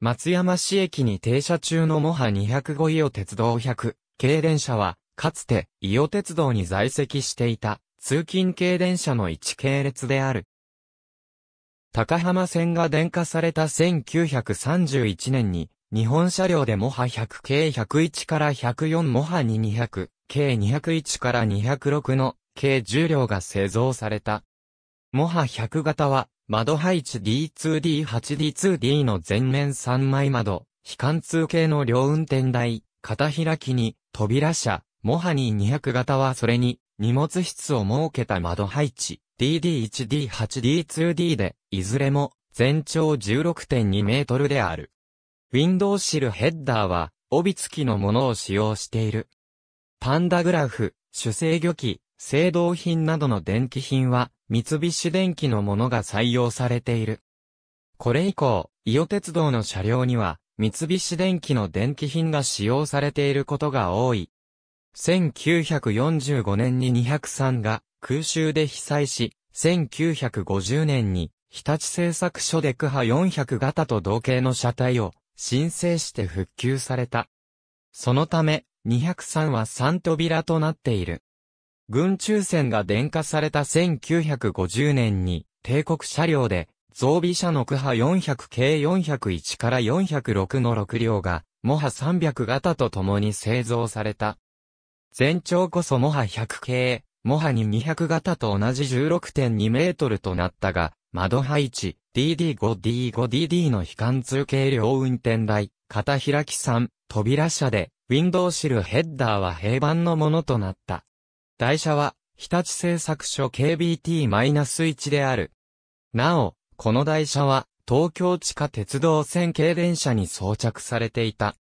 松山市駅に停車中のモハ205伊予鉄道100系電車は、かつて伊予鉄道に在籍していた通勤系電車の一系列である。高浜線が電化された1931年に、日本車両でモハ100系101から104モハ2200系201から206の計10両が製造された。モハ100型は窓配置 D2D8D2D の全面3枚窓、非貫通系の両運転台、片開きに、扉車、モハニー200型はそれに、荷物室を設けた窓配置、DD1D8D2D で、いずれも、全長16.2メートルである。ウィンドウシルヘッダーは、帯付きのものを使用している。パンダグラフ、主制御機、制動品などの電気品は、三菱電機のものが採用されている。これ以降、伊予鉄道の車両には、三菱電機の電気品が使用されていることが多い。1945年に203が空襲で被災し、1950年に日立製作所で区波400型と同型の車体を申請して復旧された。そのため、203は3扉となっている。軍中線が電化された1950年に、帝国車両で、増備車の区波400系401から406の6両が、モハ300型と共に製造された。全長こそモハ100系、モハに200型と同じ16.2メートルとなったが、窓配置、DD5D5DD の非貫通軽量運転台、片開き3、扉車で、ウィンドウシルヘッダーは平板のものとなった。台車は、日立製作所 KBT-1 である。なお、この台車は、東京地下鉄道線軽電車に装着されていた。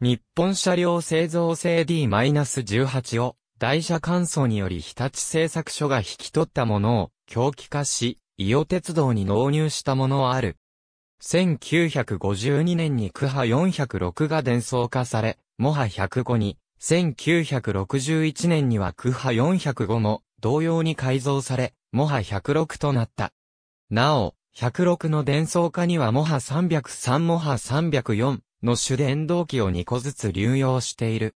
日本車両製造製 D-18 を、台車乾燥により日立製作所が引き取ったものを、狂気化し、伊予鉄道に納入したものある。1952年に区波406が伝送化され、モハ105に1961年にはクハ405も同様に改造され、モハ106となった。なお、106の伝送化にはモハ303モハ304の主伝動機を2個ずつ流用している。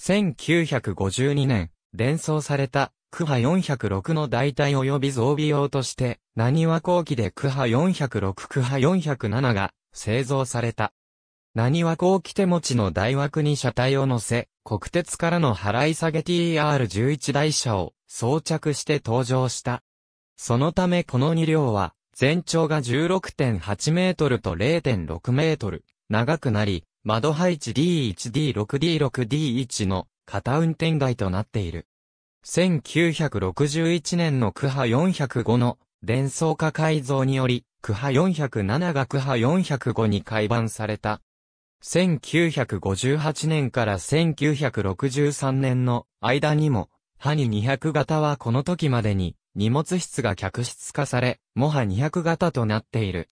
1952年、伝送されたクハ406の代替及び増備用として、何は後期でクハ406クハ407が製造された。何は後期手持ちの大枠に車体を乗せ、国鉄からの払い下げ TR11 台車を装着して登場した。そのためこの2両は、全長が16.8メートルと0.6メートル、長くなり、窓配置 D1D6D6D1 の型運転台となっている。1961年の区波405の伝送化改造により、区波407が区波405に改版された1958年から1963年の間にも、ハニ200型はこの時までに荷物室が客室化され、モハ200型となっている。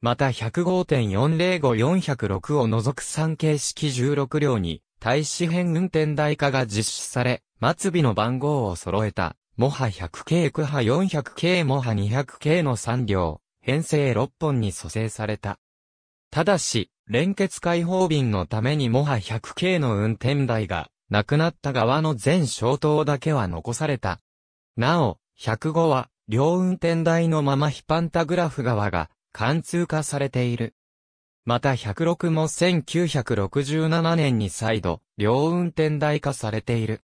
また105.405406を除く3形式16両に、対四編運転台化が実施され、末尾の番号を揃えた、モハ100系クハ400系モハ200系の3両、編成6本に蘇生された。ただし、連結解放便のためにもは100系の運転台が、なくなった側の全消灯だけは残された。なお、105は、両運転台のまま非パンタグラフ側が、貫通化されている。また106も1967年に再度、両運転台化されている。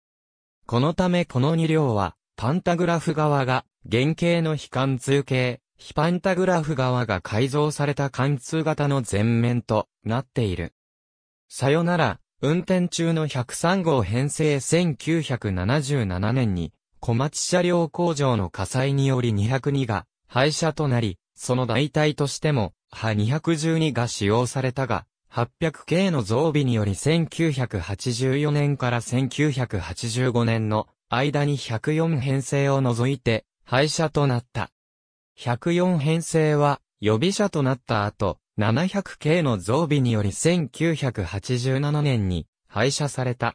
このためこの2両は、パンタグラフ側が、原型の非貫通形、ヒパンタグラフ側が改造された貫通型の前面となっている。さよなら、運転中の103号編成1977年に、小町車両工場の火災により202が廃車となり、その代替としても、派212が使用されたが、800系の増備により1984年から1985年の間に104編成を除いて廃車となった。104編成は予備車となった後、700系の増備により1987年に廃車された。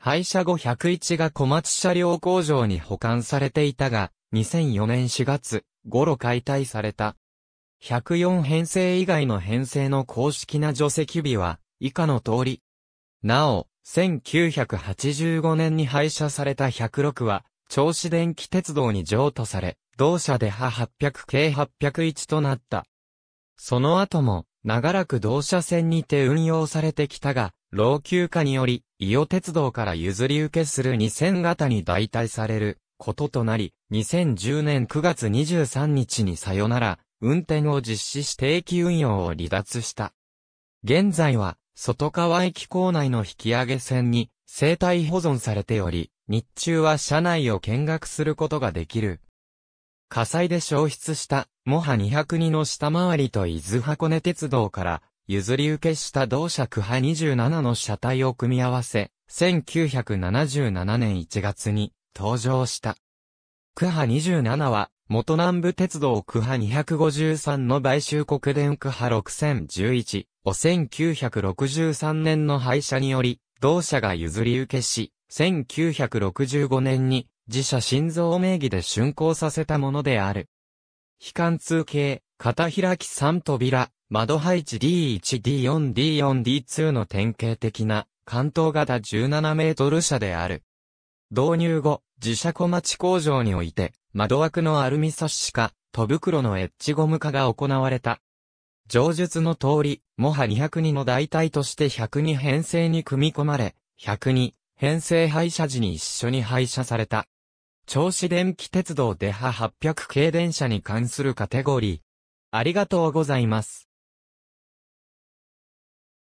廃車後101が小松車両工場に保管されていたが、2004年4月頃解体された。104編成以外の編成の公式な除籍日は以下の通り。なお、1985年に廃車された106は、銚子電気鉄道に譲渡され、同社で派800系801となった。その後も、長らく同社線にて運用されてきたが、老朽化により、伊予鉄道から譲り受けする2000型に代替されることとなり、2010年9月23日にさよなら、運転を実施し定期運用を離脱した。現在は、外川駅構内の引き上げ線に、生態保存されており、日中は車内を見学することができる火災で消失した、モハ202の下回りと伊豆箱根鉄道から譲り受けした同区派27の車体を組み合わせ、1977年1月に登場した。区派27は、元南部鉄道区派253の買収国電区派6011を1963年の廃車により、同社が譲り受けし、1965年に自社心臓名義で竣工させたものである。非貫通形、片開き3扉、窓配置 D1D4D4D2 の典型的な関東型17メートル車である。導入後、自社小町工場において、窓枠のアルミサッシ化、戸袋のエッジゴム化が行われた。上述の通り、モハ202の代替として102編成に組み込まれ、102編成廃車時に一緒に廃車された。銚子電気鉄道デハ800系電車に関するカテゴリー。ありがとうございます。